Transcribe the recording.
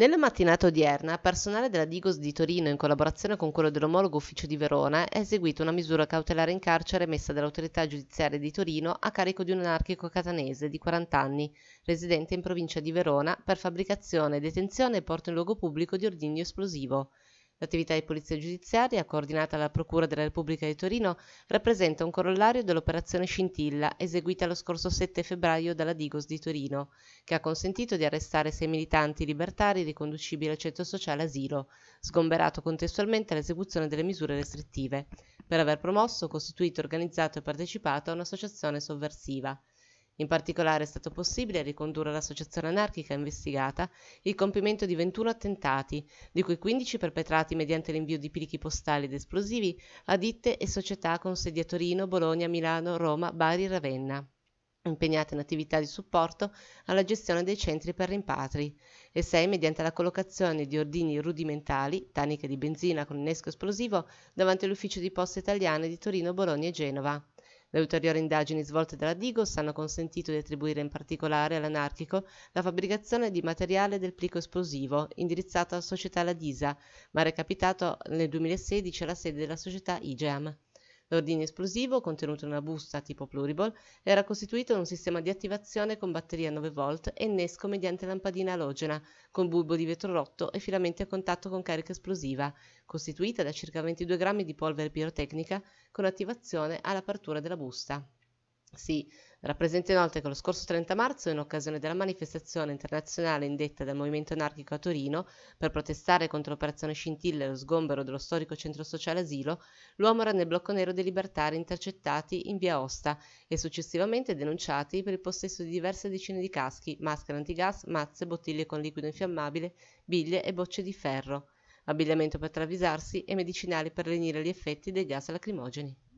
Nella mattinata odierna, personale della Digos di Torino in collaborazione con quello dell'omologo ufficio di Verona ha eseguito una misura cautelare in carcere emessa dall'autorità giudiziaria di Torino a carico di un anarchico catanese di 40 anni, residente in provincia di Verona, per fabbricazione, detenzione e porto in luogo pubblico di ordigno esplosivo. L'attività di polizia giudiziaria, coordinata dalla Procura della Repubblica di Torino, rappresenta un corollario dell'operazione Scintilla, eseguita lo scorso 7 febbraio dalla Digos di Torino, che ha consentito di arrestare sei militanti libertari riconducibili al centro sociale asilo, sgomberato contestualmente all'esecuzione delle misure restrittive, per aver promosso, costituito, organizzato e partecipato a un'associazione sovversiva. In particolare è stato possibile ricondurre all'associazione anarchica investigata il compimento di 21 attentati, di cui 15 perpetrati mediante l'invio di pilichi postali ed esplosivi a ditte e società con sedi a Torino, Bologna, Milano, Roma, Bari e Ravenna impegnate in attività di supporto alla gestione dei centri per rimpatri e 6 mediante la collocazione di ordini rudimentali, taniche di benzina con innesco esplosivo davanti all'ufficio di poste italiane di Torino, Bologna e Genova. Le ulteriori indagini svolte dalla Digos hanno consentito di attribuire in particolare all'anarchico la fabbricazione di materiale del plico esplosivo indirizzato alla società Ladisa, ma recapitato nel 2016 alla sede della società IGEAM. L'ordigno esplosivo, contenuto in una busta tipo pluriball, era costituito da un sistema di attivazione con batteria 9 v e innesco mediante lampadina alogena, con bulbo di vetro rotto e filamenti a contatto con carica esplosiva, costituita da circa 22 grammi di polvere pirotecnica con attivazione all'apertura della busta si rappresenta inoltre che lo scorso 30 marzo, in occasione della manifestazione internazionale indetta dal movimento anarchico a Torino per protestare contro l'operazione Scintilla e lo sgombero dello storico centro sociale asilo, l'uomo era nel blocco nero dei libertari intercettati in via Osta e successivamente denunciati per il possesso di diverse decine di caschi, maschere antigas, mazze, bottiglie con liquido infiammabile, biglie e bocce di ferro, abbigliamento per travisarsi e medicinali per lenire gli effetti dei gas lacrimogeni.